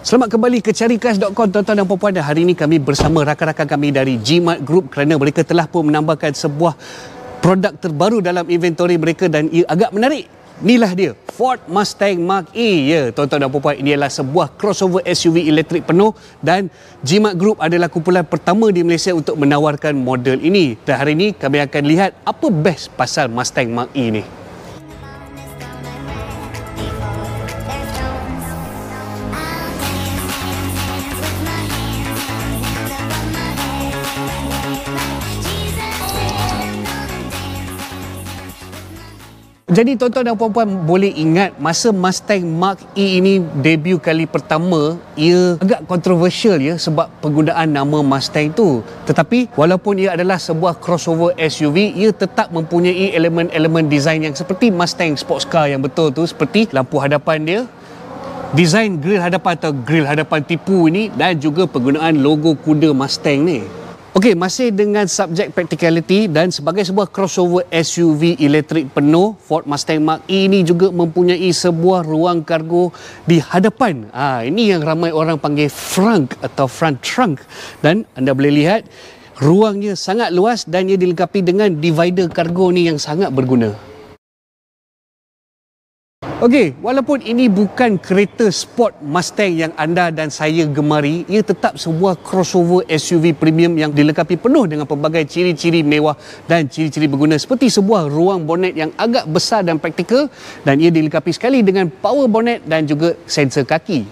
Selamat kembali ke carikas.com tuan-tuan dan puan-puan dan hari ini kami bersama rakan-rakan kami dari Jimat Group kerana mereka telah pun menambahkan sebuah produk terbaru dalam inventory mereka dan ia agak menarik. Inilah dia, Ford Mustang Mark e Ya, tuan-tuan dan puan-puan, ini adalah sebuah crossover SUV elektrik penuh dan Jimat Group adalah kumpulan pertama di Malaysia untuk menawarkan model ini. Dan hari ini, kami akan lihat apa best pasal Mustang Mark e ini. Jadi tuan-tuan dan puan-puan boleh ingat masa Mustang Mark E ini debut kali pertama ia agak kontroversial ya sebab penggunaan nama Mustang tu. Tetapi walaupun ia adalah sebuah crossover SUV ia tetap mempunyai elemen-elemen desain yang seperti Mustang sports car yang betul tu seperti lampu hadapan dia desain grill hadapan atau grill hadapan tipu ini dan juga penggunaan logo kuda Mustang ni. Okey, masih dengan subjek practicality dan sebagai sebuah crossover SUV elektrik penuh, Ford Mustang Mark E ini juga mempunyai sebuah ruang kargo di hadapan. Ah, ha, ini yang ramai orang panggil frunk atau front trunk dan anda boleh lihat ruangnya sangat luas dan ia dilengkapi dengan divider kargo ni yang sangat berguna. Okey, walaupun ini bukan kereta sport Mustang yang anda dan saya gemari, ia tetap sebuah crossover SUV premium yang dilengkapi penuh dengan pelbagai ciri-ciri mewah dan ciri-ciri berguna seperti sebuah ruang bonet yang agak besar dan praktikal dan ia dilengkapi sekali dengan power bonet dan juga sensor kaki.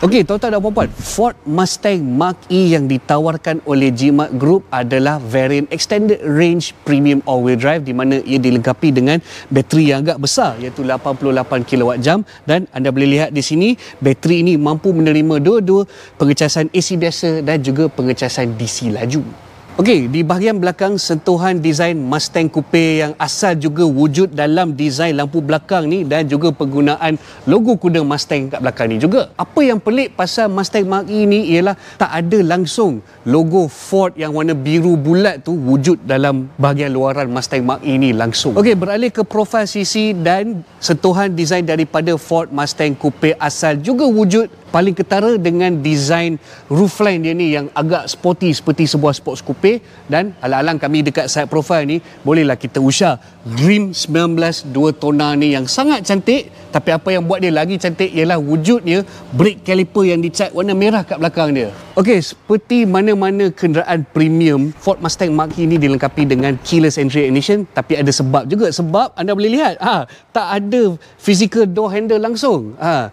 Okey, tuan-tuan dan apa puan Ford Mustang Mark e yang ditawarkan oleh Jimat Group adalah varian extended range premium all-wheel drive di mana ia dilengkapi dengan bateri yang agak besar iaitu 88 kWh dan anda boleh lihat di sini bateri ini mampu menerima dua-dua pengecasan AC biasa dan juga pengecasan DC laju. Okey, di bahagian belakang sentuhan desain Mustang Coupe yang asal juga wujud dalam desain lampu belakang ni dan juga penggunaan logo kuda Mustang kat belakang ni juga. Apa yang pelik pasal Mustang Mark E ni ialah tak ada langsung logo Ford yang warna biru bulat tu wujud dalam bahagian luaran Mustang Mark E ni langsung. Okey, beralih ke profil sisi dan sentuhan desain daripada Ford Mustang Coupe asal juga wujud paling ketara dengan desain roofline dia ni yang agak sporty seperti sebuah sports coupe dan alang-alang kami dekat side profile ni bolehlah kita usah Dream 19 2 tona ni yang sangat cantik tapi apa yang buat dia lagi cantik ialah wujudnya brake caliper yang dicat warna merah kat belakang dia Okey, seperti mana-mana kenderaan premium Ford Mustang Mach ini e dilengkapi dengan keyless entry ignition tapi ada sebab juga sebab anda boleh lihat ha, tak ada physical door handle langsung ha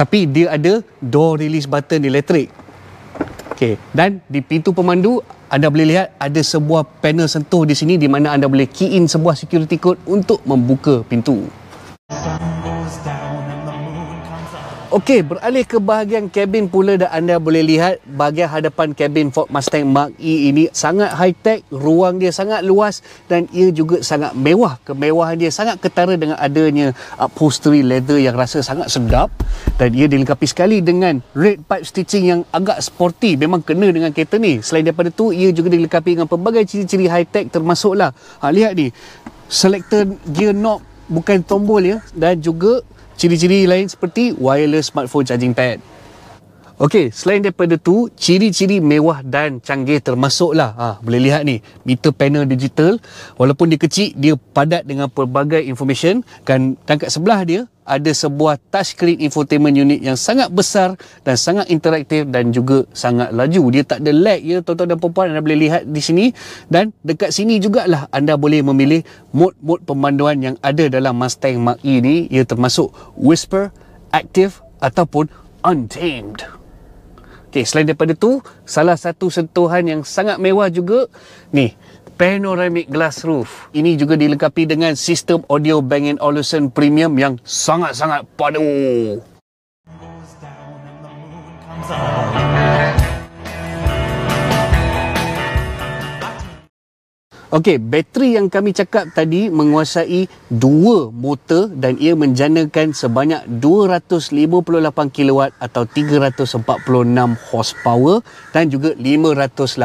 tapi dia ada door release button elektrik. okay. dan di pintu pemandu anda boleh lihat ada sebuah panel sentuh di sini di mana anda boleh key in sebuah security code untuk membuka pintu. Okey, beralih ke bahagian kabin pula dan anda boleh lihat bahagian hadapan kabin Ford Mustang Mark E ini sangat high-tech, ruang dia sangat luas dan ia juga sangat mewah. Kemewahan dia sangat ketara dengan adanya upholstery leather yang rasa sangat sedap dan ia dilengkapi sekali dengan red pipe stitching yang agak sporty. Memang kena dengan kereta ni. Selain daripada itu, ia juga dilengkapi dengan pelbagai ciri-ciri high-tech termasuklah. Ha, lihat ni, selector gear knob bukan tombol ya dan juga ciri-ciri lain seperti wireless smartphone charging pad Okey, selain daripada tu, ciri-ciri mewah dan canggih termasuklah. Ha, boleh lihat ni, meter panel digital. Walaupun dia kecil, dia padat dengan pelbagai information. Dan, dan sebelah dia, ada sebuah touchscreen infotainment unit yang sangat besar dan sangat interaktif dan juga sangat laju. Dia tak ada lag ya, tuan-tuan dan perempuan. Anda boleh lihat di sini. Dan dekat sini jugalah anda boleh memilih mod-mod pemanduan yang ada dalam Mustang Mach-E ni. Ia termasuk Whisper, Active ataupun Untamed. Okey, selain daripada tu, salah satu sentuhan yang sangat mewah juga ni, panoramic glass roof. Ini juga dilengkapi dengan sistem audio Bang Olufsen premium yang sangat-sangat padu. Okey, bateri yang kami cakap tadi menguasai dua motor dan ia menjanakan sebanyak 258 kW atau 346 horsepower dan juga 580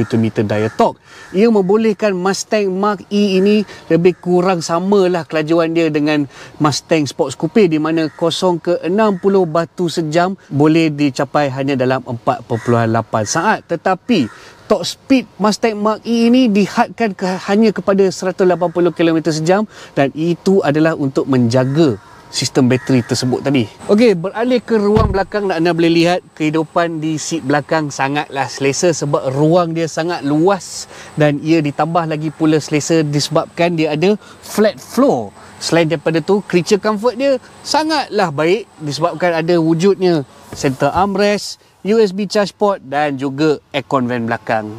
Nm daya torque. Ia membolehkan Mustang Mark E ini lebih kurang samalah kelajuan dia dengan Mustang Sports Coupe di mana kosong ke 60 batu sejam boleh dicapai hanya dalam 4.8 saat. Tetapi top speed Mustang Mark E ini dihadkan ke, hanya kepada 180 km sejam dan itu adalah untuk menjaga sistem bateri tersebut tadi. Okey, beralih ke ruang belakang nak anda boleh lihat kehidupan di seat belakang sangatlah selesa sebab ruang dia sangat luas dan ia ditambah lagi pula selesa disebabkan dia ada flat floor. Selain daripada tu, creature comfort dia sangatlah baik disebabkan ada wujudnya center armrest, USB charge port dan juga aircon van belakang.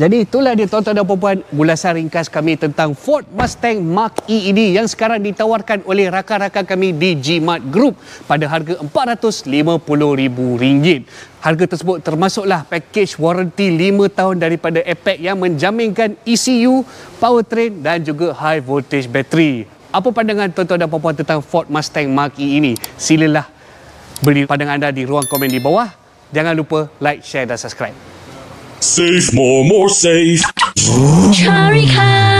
Jadi itulah dia tuan-tuan dan puan-puan ulasan ringkas kami tentang Ford Mustang Mark E ini yang sekarang ditawarkan oleh rakan-rakan kami di Gmart Group pada harga RM450,000. Harga tersebut termasuklah package warranty 5 tahun daripada Apex yang menjaminkan ECU, powertrain dan juga high voltage battery. Apa pandangan tuan-tuan dan puan-puan tentang Ford Mustang Mark E ini? Silalah beri pandangan anda di ruang komen di bawah. Jangan lupa like, share dan subscribe. Save more, more save. Carikan.